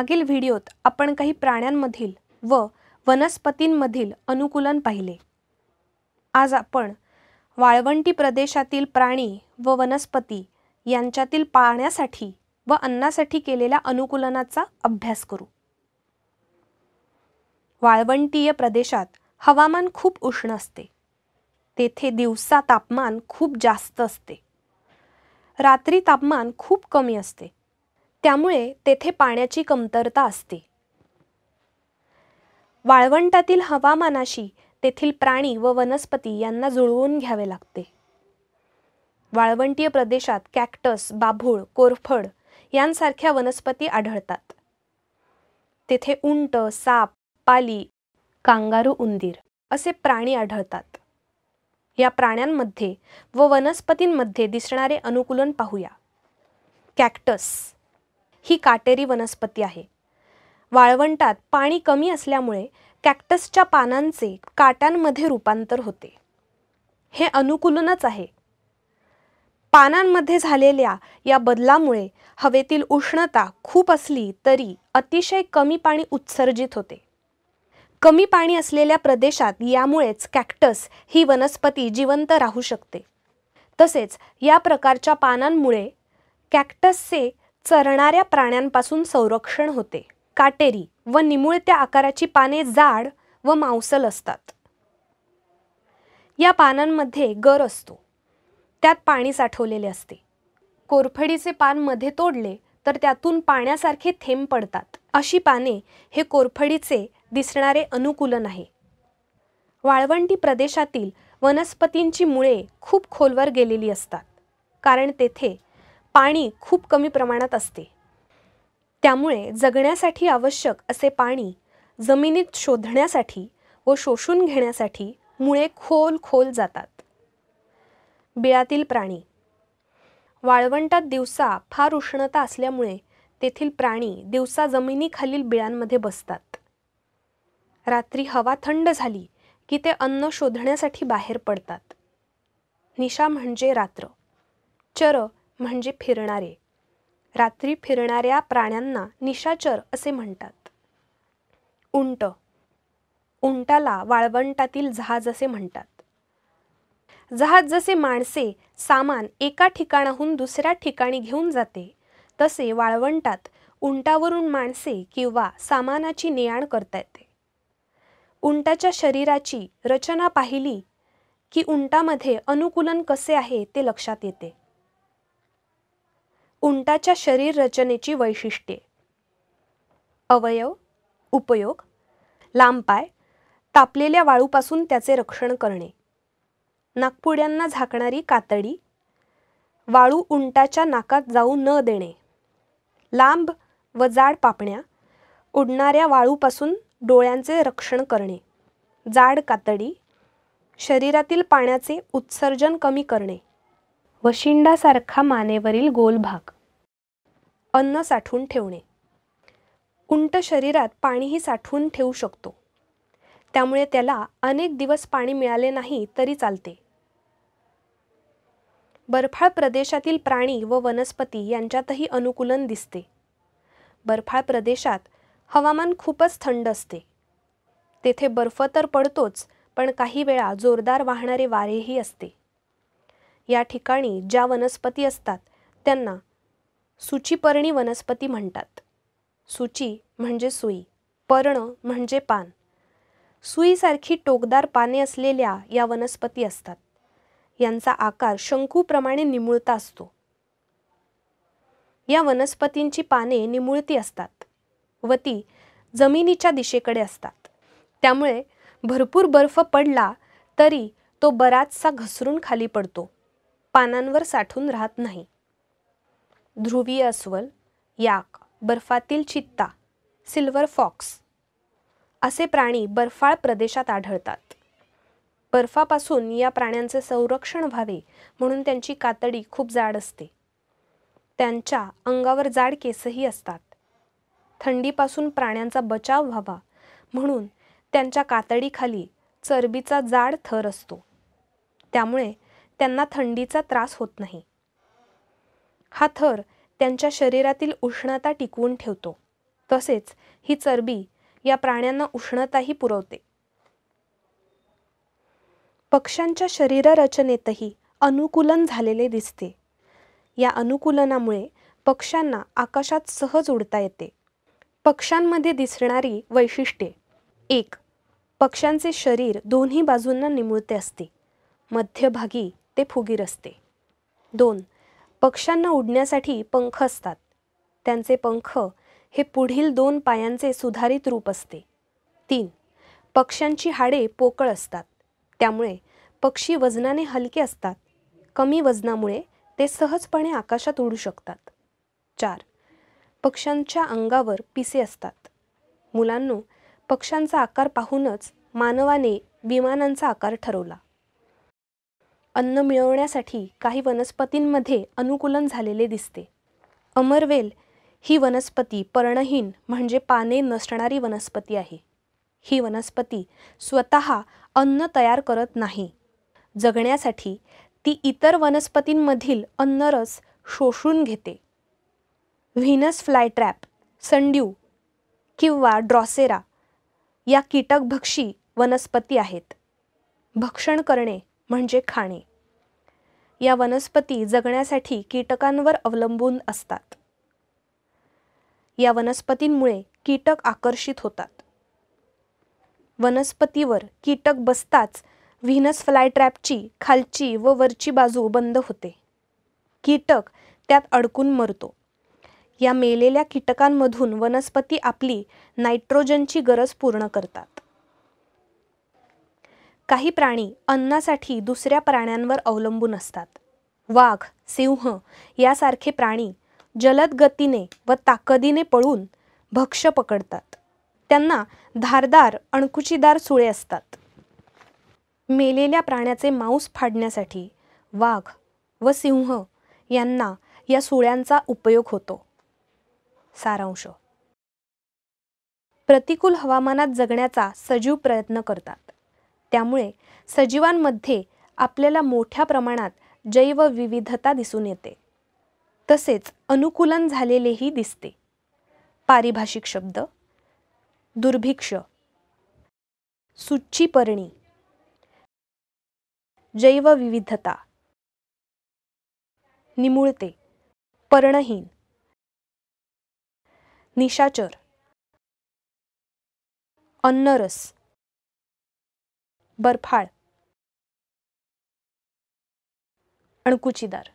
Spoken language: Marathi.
मागील व्हिडिओत आपण काही प्राण्यांमधील व वनस्पतींमधील अनुकूलन पाहिले आज आपण वाळवंटी प्रदेशातील प्राणी व वनस्पती यांच्यातील पाण्यासाठी व अन्नासाठी केलेल्या अनुकूलनाचा अभ्यास करू वाळवंटीय प्रदेशात हवामान खूप उष्ण असते तेथे दिवसा तापमान खूप जास्त असते रात्री तापमान खूप कमी असते त्यामुळे तेथे पाण्याची कमतरता असते वाळवंटातील हवामानाशी तेथील प्राणी व वनस्पती यांना जुळवून घ्यावे लागते वाळवंटीय प्रदेशात कॅक्टस बाभूळ कोरफड यांसारख्या वनस्पती आढळतात तेथे उंट साप पाली कांगारू उंदीर असे प्राणी आढळतात या प्राण्यांमध्ये व वनस्पतींमध्ये दिसणारे अनुकूलन पाहूया कॅक्टस ही काटेरी वनस्पती आहे वाळवंटात पाणी कमी असल्यामुळे कॅक्टसच्या पानांचे काट्यांमध्ये रूपांतर होते हे अनुकूलनच आहे पानांमध्ये झालेल्या या बदलामुळे हवेतील उष्णता खूप असली तरी अतिशय कमी पाणी उत्सर्जित होते कमी पाणी असलेल्या प्रदेशात यामुळेच कॅक्टस ही वनस्पती जिवंत राहू शकते तसेच या प्रकारच्या पानांमुळे कॅक्टसचे चरणाऱ्या प्राण्यांपासून संरक्षण होते काटेरी व निमुळत्या आकाराची पाने जाड व मांसल असतात या पानांमध्ये गर असतो त्यात पाणी साठवलेले असते कोरफडीचे पान मध्ये तोडले तर त्यातून पाण्यासारखे थेंब पडतात अशी पाने हे कोरफडीचे दिसणारे अनुकूलन आहे वाळवंटी प्रदेशातील वनस्पतींची मुळे खूप खोलवर गेलेली असतात कारण तेथे पाणी खूप कमी प्रमाणात असते त्यामुळे जगण्यासाठी आवश्यक असे पाणी जमिनीत शोधण्यासाठी व शोषून घेण्यासाठी मुळे खोल खोल जातात बिळातील प्राणी वाळवंटात दिवसा फार उष्णता असल्यामुळे तेथील प्राणी दिवसा जमिनीखालील बिळांमध्ये बसतात रात्री हवा थंड झाली की ते अन्न शोधण्यासाठी बाहेर पडतात निशा म्हणजे रात्र चर म्हणजे फिरणारे रात्री फिरणाऱ्या प्राण्यांना निशाचर असे म्हणतात उंट उंटाला वाळवंटातील जहाज असे म्हणतात जहाज जसे माणसे सामान एका ठिकाणाहून दुसऱ्या ठिकाणी घेऊन जाते तसे वाळवंटात उंटावरून माणसे किंवा सामानाची नेआण करता येते उंटाच्या शरीराची रचना पाहिली की उंटामध्ये अनुकूलन कसे आहे ते लक्षात येते उंटाच्या शरीर रचनेची वैशिष्ट्ये अवयव उपयोग लांब पाय तापलेल्या वाळूपासून त्याचे रक्षण करणे नागपुड्यांना झाकणारी कातडी वाळू उंटाच्या नाकात जाऊ न देणे लांब व जाड पापण्या उडणाऱ्या वाळूपासून डोळ्यांचे रक्षण करणे जाड कातडी शरीरातील पाण्याचे उत्सर्जन कमी करणे वशिंडासारखा मानेवरील गोल भाग अन्न साठवून ठेवणे उंट शरीरात पाणीही साठवून ठेवू शकतो त्यामुळे त्याला अनेक दिवस पाणी मिळाले नाही तरी चालते बर्फाळ प्रदेशातील प्राणी व वनस्पती यांच्यातही अनुकूलन दिसते बर्फाळ प्रदेशात हवामान खूपच थंड असते तेथे बर्फ तर पडतोच पण काही वेळा जोरदार वाहणारे वारेही असते या ठिकाणी ज्या वनस्पती असतात त्यांना सुचीपर्णी वनस्पती म्हणतात सुची म्हणजे सुई पर्ण म्हणजे पान सुईसारखी टोकदार पाने असलेल्या या वनस्पती असतात यांचा आकार शंकूप्रमाणे निमुळता असतो या वनस्पतींची पाने निमुळती असतात व ती जमिनीच्या दिशेकडे असतात त्यामुळे भरपूर बर्फ पडला तरी तो बराचसा घसरून खाली पडतो पानांवर साठून राहत नाही ध्रुवीय अस्वल याक बर्फातील चित्ता सिल्वर फॉक्स असे प्राणी बर्फाळ प्रदेशात आढळतात बर्फापासून या प्राण्यांचे संरक्षण व्हावे म्हणून त्यांची कातडी खूप जाड असते त्यांच्या अंगावर जाड केसही असतात थंडीपासून प्राण्यांचा बचाव व्हावा म्हणून त्यांच्या कातडीखाली चरबीचा जाड थर असतो त्यामुळे त्यांना थंडीचा त्रास होत नाही हा थर त्यांच्या शरीरातील उष्णता टिकवून ठेवतो तसेच ही चरबी या प्राण्यांना उष्णताही पुरवते पक्ष्यांच्या शरीररचनेतही अनुकूलन झालेले दिसते या अनुकूलनामुळे पक्ष्यांना आकाशात सहज उडता येते पक्ष्यांमध्ये दिसणारी वैशिष्ट्ये एक पक्ष्यांचे शरीर दोन्ही बाजूंना निमुळते असते मध्यभागी ते फुगीर असते दोन पक्ष्यांना उडण्यासाठी पंख असतात त्यांचे पंख हे पुढील दोन पायांचे सुधारित रूप असते तीन पक्ष्यांची हाडे पोकळ असतात त्यामुळे पक्षी वजनाने हलके असतात कमी वजनामुळे ते सहजपणे आकाशात उडू शकतात चार पक्ष्यांच्या अंगावर पिसे असतात मुलांनो पक्ष्यांचा आकार पाहूनच मानवाने विमानांचा आकार ठरवला अन्न मिळवण्यासाठी काही वनस्पतींमध्ये अनुकूलन झालेले दिसते अमरवेल ही वनस्पती पर्णहीन म्हणजे पाने नसणारी वनस्पती आहे ही वनस्पती स्वत अन्न तयार करत नाही जगण्यासाठी ती इतर वनस्पतींमधील अन्नरस शोषून घेते व्हिनस फ्लायट्रॅप संड्यू किंवा ड्रॉसेरा या कीटकभक्षी वनस्पती आहेत भक्षण करणे म्हणजे खाणे या वनस्पती जगण्यासाठी कीटकांवर अवलंबून असतात या वनस्पतींमुळे कीटक आकर्षित होतात वनस्पतीवर कीटक बसताच व्हिनस फ्लायट्रॅपची खालची व वरची बाजू बंद होते कीटक त्यात अडकून मरतो या मेलेल्या कीटकांमधून वनस्पती आपली नायट्रोजनची गरज पूर्ण करतात काही प्राणी अन्नासाठी दुसऱ्या प्राण्यांवर अवलंबून असतात वाघ सिंह यासारखे प्राणी जलद गतीने व ताकदीने पळून भक्ष पकडतात त्यांना धारदार अणकुचीदार सुळे असतात मेलेल्या प्राण्याचे मांस फाडण्यासाठी वाघ व सिंह यांना या सुळ्यांचा उपयोग होतो सारांश प्रतिकूल हवामानात जगण्याचा सजीव प्रयत्न करतात त्यामुळे सजीवांमध्ये आपल्याला मोठ्या प्रमाणात जैवविविधता दिसून येते तसेच अनुकूलन झालेलेही दिसते पारिभाषिक शब्द दुर्भिक्ष सुच्चीपर्णी जैवविविधता निमुळते पर्णहीन निशाचर अन्नरस बर्फाळ अणकुचीदार